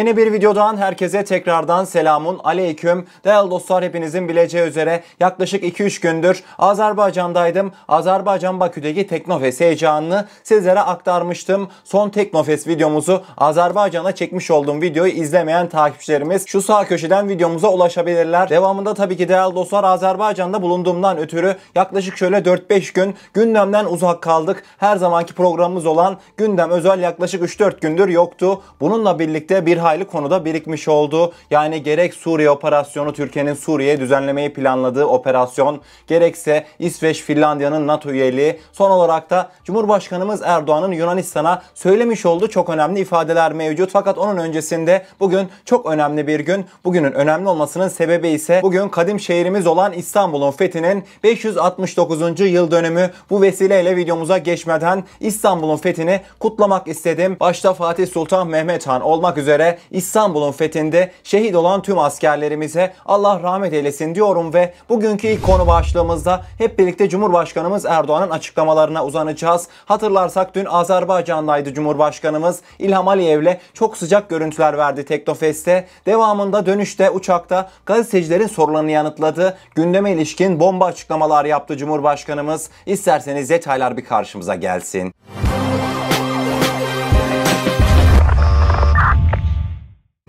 Yeni bir videodan herkese tekrardan selamun aleyküm. Değerli dostlar hepinizin bileceği üzere yaklaşık 2-3 gündür Azerbaycan'daydım. Azerbaycan Bakü'deki Teknofest heyecanını sizlere aktarmıştım. Son Teknofest videomuzu Azerbaycan'a çekmiş olduğum videoyu izlemeyen takipçilerimiz şu sağ köşeden videomuza ulaşabilirler. Devamında tabii ki değerli dostlar Azerbaycan'da bulunduğumdan ötürü yaklaşık şöyle 4-5 gün gündemden uzak kaldık. Her zamanki programımız olan gündem özel yaklaşık 3-4 gündür yoktu. Bununla birlikte bir hayli konuda birikmiş oldu. Yani gerek Suriye operasyonu Türkiye'nin Suriye'ye düzenlemeyi planladığı operasyon gerekse İsveç Finlandiya'nın NATO üyeliği son olarak da Cumhurbaşkanımız Erdoğan'ın Yunanistan'a söylemiş olduğu çok önemli ifadeler mevcut. Fakat onun öncesinde bugün çok önemli bir gün. Bugünün önemli olmasının sebebi ise bugün kadim şehrimiz olan İstanbul'un fethinin 569. yıl dönümü. Bu vesileyle videomuza geçmeden İstanbul'un fethini kutlamak istedim. Başta Fatih Sultan Mehmet Han olmak üzere İstanbul'un fethinde şehit olan tüm askerlerimize Allah rahmet eylesin diyorum ve bugünkü ilk konu başlığımızda hep birlikte Cumhurbaşkanımız Erdoğan'ın açıklamalarına uzanacağız. Hatırlarsak dün Azerbaycan'daydı Cumhurbaşkanımız İlham Aliyev'le çok sıcak görüntüler verdi Teknofest'te. Devamında dönüşte uçakta gazetecilerin sorularını yanıtladı. Gündeme ilişkin bomba açıklamalar yaptı Cumhurbaşkanımız. İsterseniz detaylar bir karşımıza gelsin.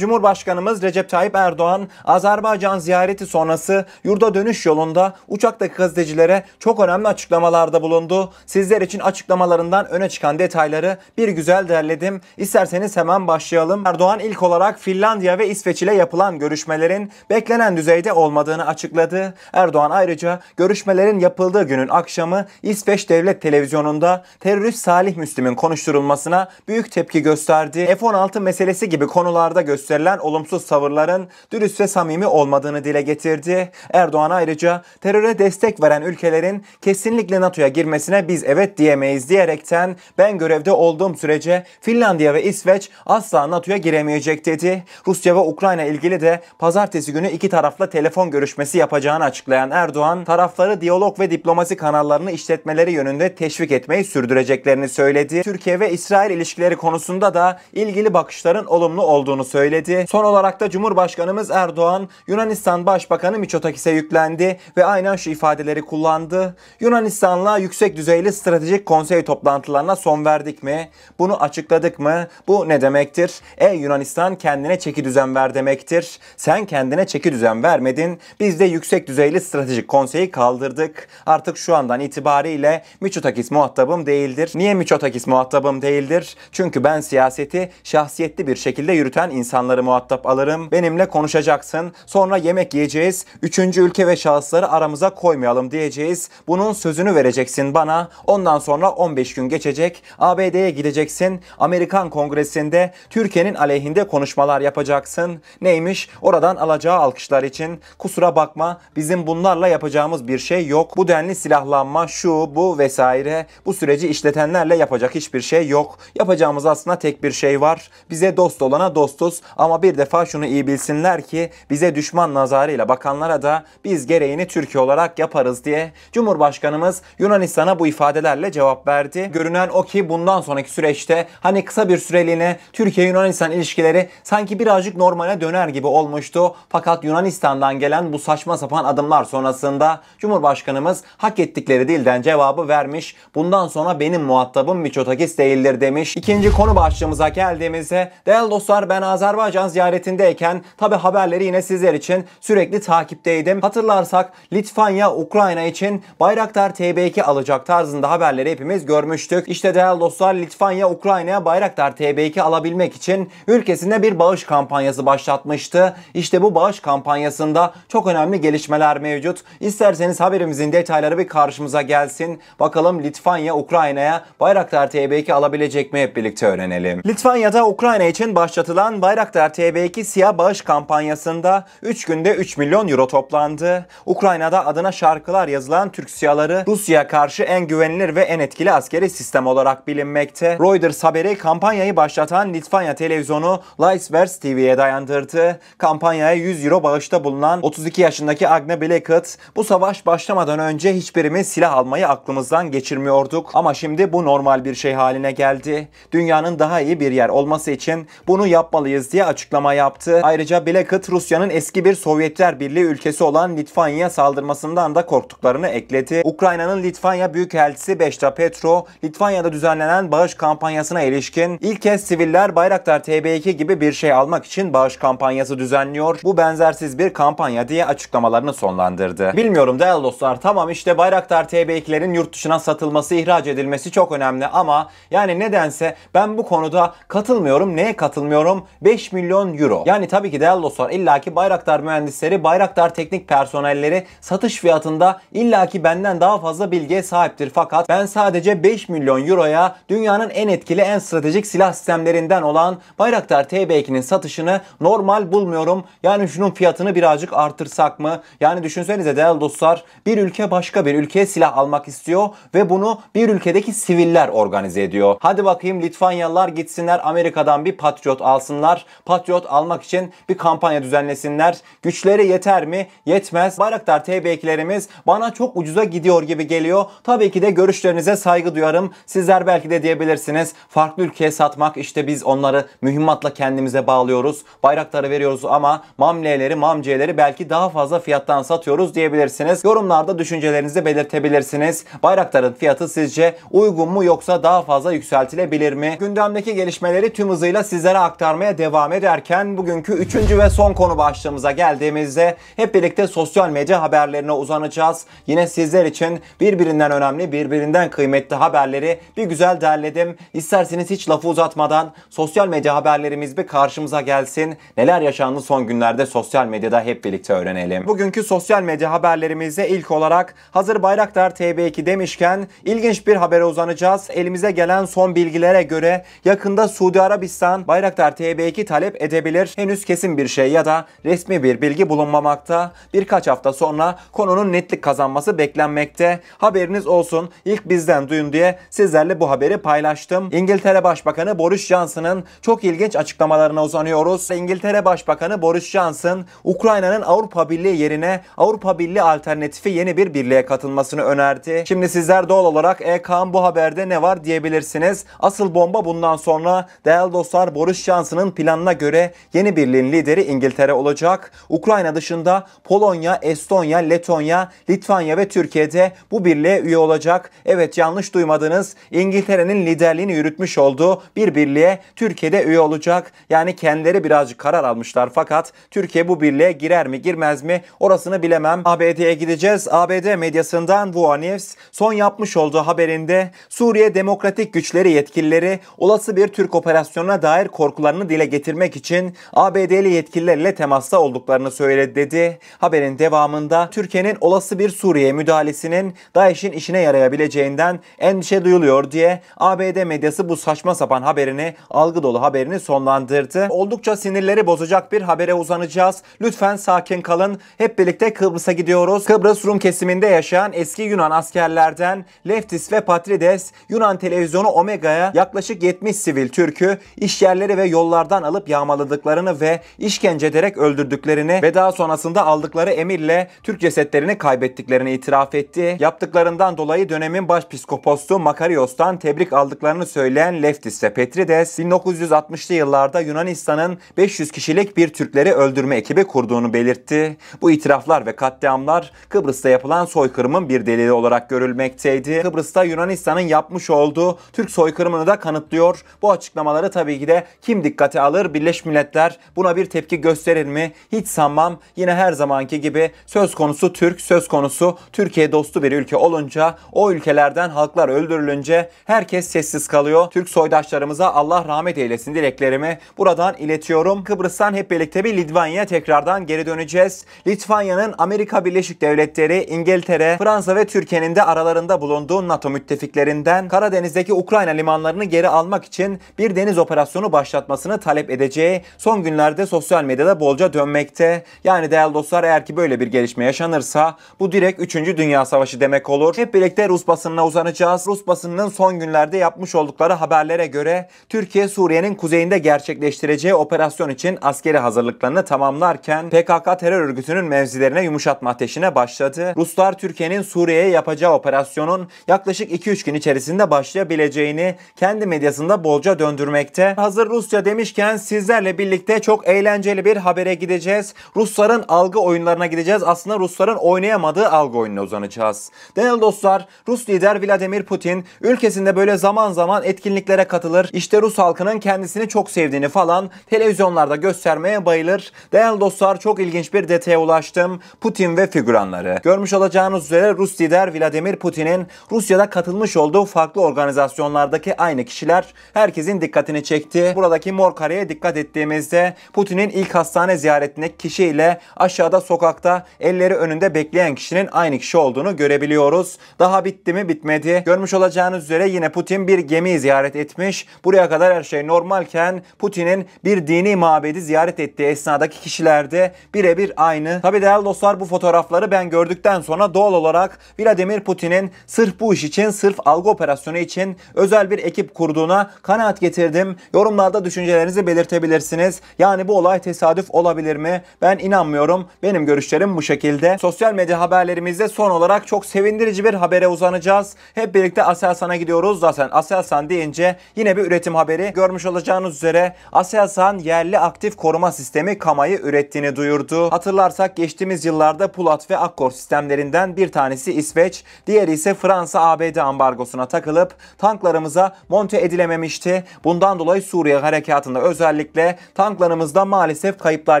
Cumhurbaşkanımız Recep Tayyip Erdoğan Azerbaycan ziyareti sonrası yurda dönüş yolunda uçaktaki gazetecilere çok önemli açıklamalarda bulundu. Sizler için açıklamalarından öne çıkan detayları bir güzel derledim. İsterseniz hemen başlayalım. Erdoğan ilk olarak Finlandiya ve İsveç ile yapılan görüşmelerin beklenen düzeyde olmadığını açıkladı. Erdoğan ayrıca görüşmelerin yapıldığı günün akşamı İsveç Devlet Televizyonu'nda terörist Salih Müslim'in konuşturulmasına büyük tepki gösterdi. F-16 meselesi gibi konularda gösterdi gösterilen olumsuz tavırların dürüst ve samimi olmadığını dile getirdi. Erdoğan ayrıca teröre destek veren ülkelerin kesinlikle NATO'ya girmesine biz evet diyemeyiz diyerekten ben görevde olduğum sürece Finlandiya ve İsveç asla NATO'ya giremeyecek dedi. Rusya ve Ukrayna ilgili de pazartesi günü iki tarafla telefon görüşmesi yapacağını açıklayan Erdoğan tarafları diyalog ve diplomasi kanallarını işletmeleri yönünde teşvik etmeyi sürdüreceklerini söyledi. Türkiye ve İsrail ilişkileri konusunda da ilgili bakışların olumlu olduğunu söyledi söyledi. Son olarak da Cumhurbaşkanımız Erdoğan Yunanistan Başbakanı Miçotakis'e yüklendi ve aynen şu ifadeleri kullandı. Yunanistan'la yüksek düzeyli stratejik konsey toplantılarına son verdik mi? Bunu açıkladık mı? Bu ne demektir? E Yunanistan kendine çeki düzen ver demektir. Sen kendine çeki düzen vermedin. Biz de yüksek düzeyli stratejik konseyi kaldırdık. Artık şu andan itibariyle Miçotakis muhatabım değildir. Niye Miçotakis muhatabım değildir? Çünkü ben siyaseti şahsiyetli bir şekilde yürüten insan insanları muhatap alırım. Benimle konuşacaksın. Sonra yemek yiyeceğiz. Üçüncü ülke ve şahısları aramıza koymayalım diyeceğiz. Bunun sözünü vereceksin bana. Ondan sonra 15 gün geçecek. ABD'ye gideceksin. Amerikan Kongresi'nde Türkiye'nin aleyhinde konuşmalar yapacaksın. Neymiş? Oradan alacağı alkışlar için. Kusura bakma bizim bunlarla yapacağımız bir şey yok. Bu denli silahlanma şu bu vesaire bu süreci işletenlerle yapacak hiçbir şey yok. Yapacağımız aslında tek bir şey var. Bize dost olana dostuz ama bir defa şunu iyi bilsinler ki bize düşman nazarıyla bakanlara da biz gereğini Türkiye olarak yaparız diye Cumhurbaşkanımız Yunanistan'a bu ifadelerle cevap verdi. Görünen o ki bundan sonraki süreçte hani kısa bir süreliğine Türkiye-Yunanistan ilişkileri sanki birazcık normale döner gibi olmuştu. Fakat Yunanistan'dan gelen bu saçma sapan adımlar sonrasında Cumhurbaşkanımız hak ettikleri dilden cevabı vermiş. Bundan sonra benim muhatabım Miçotakis değildir demiş. İkinci konu başlığımıza geldiğimizde değerli dostlar ben Azerbaycan Azerbaycan ziyaretindeyken tabi haberleri yine sizler için sürekli takipteydim. Hatırlarsak Litvanya Ukrayna için Bayraktar TB2 alacak tarzında haberleri hepimiz görmüştük. İşte değerli dostlar Litvanya Ukrayna'ya Bayraktar TB2 alabilmek için ülkesinde bir bağış kampanyası başlatmıştı. İşte bu bağış kampanyasında çok önemli gelişmeler mevcut. İsterseniz haberimizin detayları bir karşımıza gelsin. Bakalım Litvanya Ukrayna'ya Bayraktar TB2 alabilecek mi hep birlikte öğrenelim. Litvanya'da Ukrayna için başlatılan Bayraktar Bayraktar TB2 Siyah Bağış kampanyasında 3 günde 3 milyon euro toplandı. Ukrayna'da adına şarkılar yazılan Türk siyaları Rusya karşı en güvenilir ve en etkili askeri sistem olarak bilinmekte. Reuters haberi kampanyayı başlatan Litvanya televizyonu Laisvers TV'ye dayandırdı. Kampanyaya 100 euro bağışta bulunan 32 yaşındaki Agne Blackett bu savaş başlamadan önce hiçbirimiz silah almayı aklımızdan geçirmiyorduk ama şimdi bu normal bir şey haline geldi. Dünyanın daha iyi bir yer olması için bunu yapmalıyız diye açıklama yaptı. Ayrıca Blackett Rusya'nın eski bir Sovyetler Birliği ülkesi olan Litvanya'ya saldırmasından da korktuklarını ekledi. Ukrayna'nın Litvanya Büyükelçisi Beşta Petro, Litvanya'da düzenlenen bağış kampanyasına ilişkin ilk kez siviller Bayraktar TB2 gibi bir şey almak için bağış kampanyası düzenliyor. Bu benzersiz bir kampanya diye açıklamalarını sonlandırdı. Bilmiyorum değerli dostlar tamam işte Bayraktar TB2'lerin yurt dışına satılması, ihraç edilmesi çok önemli ama yani nedense ben bu konuda katılmıyorum. Neye katılmıyorum? 5 milyon euro. Yani tabii ki değerli dostlar illaki Bayraktar mühendisleri, Bayraktar teknik personelleri satış fiyatında illaki benden daha fazla bilgiye sahiptir. Fakat ben sadece 5 milyon euroya dünyanın en etkili en stratejik silah sistemlerinden olan Bayraktar TB2'nin satışını normal bulmuyorum. Yani şunun fiyatını birazcık artırsak mı? Yani düşünsenize değerli dostlar bir ülke başka bir ülkeye silah almak istiyor ve bunu bir ülkedeki siviller organize ediyor. Hadi bakayım Litvanyalılar gitsinler Amerika'dan bir Patriot alsınlar. Patriot almak için bir kampanya düzenlesinler. Güçleri yeter mi? Yetmez. Bayraktar TB2'lerimiz bana çok ucuza gidiyor gibi geliyor. Tabii ki de görüşlerinize saygı duyarım. Sizler belki de diyebilirsiniz. Farklı ülkeye satmak işte biz onları mühimmatla kendimize bağlıyoruz. Bayrakları veriyoruz ama mamleleri, mamciyeleri belki daha fazla fiyattan satıyoruz diyebilirsiniz. Yorumlarda düşüncelerinizi belirtebilirsiniz. Bayrakların fiyatı sizce uygun mu yoksa daha fazla yükseltilebilir mi? Gündemdeki gelişmeleri tüm hızıyla sizlere aktarmaya devam devam ederken bugünkü üçüncü ve son konu başlığımıza geldiğimizde hep birlikte sosyal medya haberlerine uzanacağız. Yine sizler için birbirinden önemli, birbirinden kıymetli haberleri bir güzel derledim. İsterseniz hiç lafı uzatmadan sosyal medya haberlerimiz bir karşımıza gelsin. Neler yaşandı son günlerde sosyal medyada hep birlikte öğrenelim. Bugünkü sosyal medya haberlerimizde ilk olarak hazır Bayraktar TB2 demişken ilginç bir habere uzanacağız. Elimize gelen son bilgilere göre yakında Suudi Arabistan Bayraktar TB2 talep edebilir. Henüz kesin bir şey ya da resmi bir bilgi bulunmamakta. Birkaç hafta sonra konunun netlik kazanması beklenmekte. Haberiniz olsun ilk bizden duyun diye sizlerle bu haberi paylaştım. İngiltere Başbakanı Boris Johnson'ın çok ilginç açıklamalarına uzanıyoruz. İngiltere Başbakanı Boris Johnson Ukrayna'nın Avrupa Birliği yerine Avrupa Birliği alternatifi yeni bir birliğe katılmasını önerdi. Şimdi sizler doğal olarak EK'ın bu haberde ne var diyebilirsiniz. Asıl bomba bundan sonra değerli dostlar Boris Johnson'ın planlı planına göre yeni birliğin lideri İngiltere olacak. Ukrayna dışında Polonya, Estonya, Letonya, Litvanya ve Türkiye'de bu birliğe üye olacak. Evet yanlış duymadınız. İngiltere'nin liderliğini yürütmüş olduğu bir birliğe Türkiye'de üye olacak. Yani kendileri birazcık karar almışlar fakat Türkiye bu birliğe girer mi girmez mi orasını bilemem. ABD'ye gideceğiz. ABD medyasından Vua News son yapmış olduğu haberinde Suriye Demokratik Güçleri yetkilileri olası bir Türk operasyonuna dair korkularını dile getirmişler değiştirmek için ABD'li yetkililerle temasta olduklarını söyledi dedi. Haberin devamında Türkiye'nin olası bir Suriye müdahalesinin DAEŞ'in işine yarayabileceğinden endişe duyuluyor diye ABD medyası bu saçma sapan haberini, algı dolu haberini sonlandırdı. Oldukça sinirleri bozacak bir habere uzanacağız. Lütfen sakin kalın. Hep birlikte Kıbrıs'a gidiyoruz. Kıbrıs Rum kesiminde yaşayan eski Yunan askerlerden Leftis ve Patrides Yunan televizyonu Omega'ya yaklaşık 70 sivil Türk'ü iş yerleri ve yollardan alıp alıp yağmaladıklarını ve işkence ederek öldürdüklerini ve daha sonrasında aldıkları emirle Türk cesetlerini kaybettiklerini itiraf etti. Yaptıklarından dolayı dönemin başpiskopostu Makarios'tan tebrik aldıklarını söyleyen Leftiste Petrides 1960'lı yıllarda Yunanistan'ın 500 kişilik bir Türkleri öldürme ekibi kurduğunu belirtti. Bu itiraflar ve katliamlar Kıbrıs'ta yapılan soykırımın bir delili olarak görülmekteydi. Kıbrıs'ta Yunanistan'ın yapmış olduğu Türk soykırımını da kanıtlıyor. Bu açıklamaları tabii ki de kim dikkate alır Birleşmiş Milletler buna bir tepki gösterir mi? Hiç sanmam. Yine her zamanki gibi söz konusu Türk, söz konusu Türkiye dostu bir ülke olunca, o ülkelerden halklar öldürülünce herkes sessiz kalıyor. Türk soydaşlarımıza Allah rahmet eylesin dileklerimi buradan iletiyorum. Kıbrıs'tan hep birlikte bir Litvanya'ya tekrardan geri döneceğiz. Litvanya'nın Amerika Birleşik Devletleri, İngiltere, Fransa ve Türkiye'nin de aralarında bulunduğu NATO müttefiklerinden Karadeniz'deki Ukrayna limanlarını geri almak için bir deniz operasyonu başlatmasını talep edildi edeceği son günlerde sosyal medyada bolca dönmekte. Yani değerli dostlar eğer ki böyle bir gelişme yaşanırsa bu direkt 3. Dünya Savaşı demek olur. Hep birlikte Rus basınına uzanacağız. Rus basınının son günlerde yapmış oldukları haberlere göre Türkiye Suriye'nin kuzeyinde gerçekleştireceği operasyon için askeri hazırlıklarını tamamlarken PKK terör örgütünün mevzilerine yumuşatma ateşine başladı. Ruslar Türkiye'nin Suriye'ye yapacağı operasyonun yaklaşık 2-3 gün içerisinde başlayabileceğini kendi medyasında bolca döndürmekte. Hazır Rusya demişken sizlerle birlikte çok eğlenceli bir habere gideceğiz. Rusların algı oyunlarına gideceğiz. Aslında Rusların oynayamadığı algı oyununa uzanacağız. Değerli dostlar, Rus lider Vladimir Putin ülkesinde böyle zaman zaman etkinliklere katılır. İşte Rus halkının kendisini çok sevdiğini falan televizyonlarda göstermeye bayılır. Değerli dostlar, çok ilginç bir detaya ulaştım. Putin ve figüranları. Görmüş olacağınız üzere Rus lider Vladimir Putin'in Rusya'da katılmış olduğu farklı organizasyonlardaki aynı kişiler herkesin dikkatini çekti. Buradaki mor kareye dikkat ettiğimizde Putin'in ilk hastane ziyaretindeki kişiyle aşağıda sokakta elleri önünde bekleyen kişinin aynı kişi olduğunu görebiliyoruz. Daha bitti mi bitmedi. Görmüş olacağınız üzere yine Putin bir gemiyi ziyaret etmiş. Buraya kadar her şey normalken Putin'in bir dini mabedi ziyaret ettiği esnadaki kişilerde birebir aynı. Tabi değerli dostlar bu fotoğrafları ben gördükten sonra doğal olarak Vladimir Putin'in sırf bu iş için sırf algı operasyonu için özel bir ekip kurduğuna kanaat getirdim. Yorumlarda düşüncelerinizi belirtin belirtebilirsiniz. Yani bu olay tesadüf olabilir mi? Ben inanmıyorum. Benim görüşlerim bu şekilde. Sosyal medya haberlerimizde son olarak çok sevindirici bir habere uzanacağız. Hep birlikte Aselsan'a gidiyoruz. Zaten Aselsan deyince yine bir üretim haberi. Görmüş olacağınız üzere Aselsan yerli aktif koruma sistemi KAMA'yı ürettiğini duyurdu. Hatırlarsak geçtiğimiz yıllarda Pulat ve Akkor sistemlerinden bir tanesi İsveç, diğeri ise Fransa ABD ambargosuna takılıp tanklarımıza monte edilememişti. Bundan dolayı Suriye harekatında özel özellikle tanklarımızda maalesef kayıplar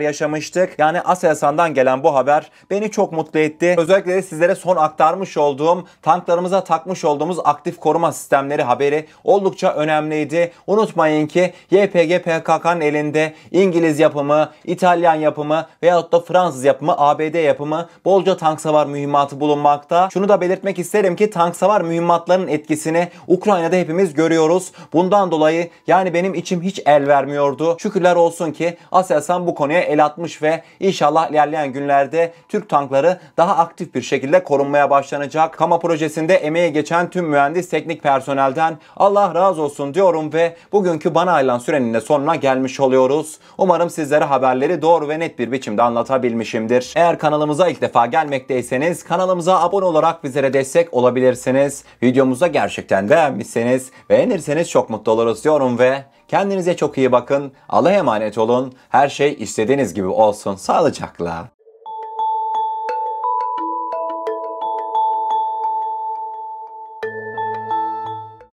yaşamıştık. Yani Aselsan'dan gelen bu haber beni çok mutlu etti. Özellikle de sizlere son aktarmış olduğum tanklarımıza takmış olduğumuz aktif koruma sistemleri haberi oldukça önemliydi. Unutmayın ki YPG PKK'nın elinde İngiliz yapımı, İtalyan yapımı veyahut da Fransız yapımı, ABD yapımı bolca tank savar mühimmatı bulunmakta. Şunu da belirtmek isterim ki tank savar mühimmatların etkisini Ukrayna'da hepimiz görüyoruz. Bundan dolayı yani benim içim hiç el vermiyordu oldu. Şükürler olsun ki Aselsan bu konuya el atmış ve inşallah ilerleyen günlerde Türk tankları daha aktif bir şekilde korunmaya başlanacak. Kama projesinde emeğe geçen tüm mühendis teknik personelden Allah razı olsun diyorum ve bugünkü bana ayrılan sürenin de sonuna gelmiş oluyoruz. Umarım sizlere haberleri doğru ve net bir biçimde anlatabilmişimdir. Eğer kanalımıza ilk defa gelmekteyseniz kanalımıza abone olarak bizlere destek olabilirsiniz. Videomuza gerçekten beğenmişseniz beğenirseniz çok mutlu oluruz diyorum ve Kendinize çok iyi bakın. Allah'a emanet olun. Her şey istediğiniz gibi olsun. Sağlıcakla.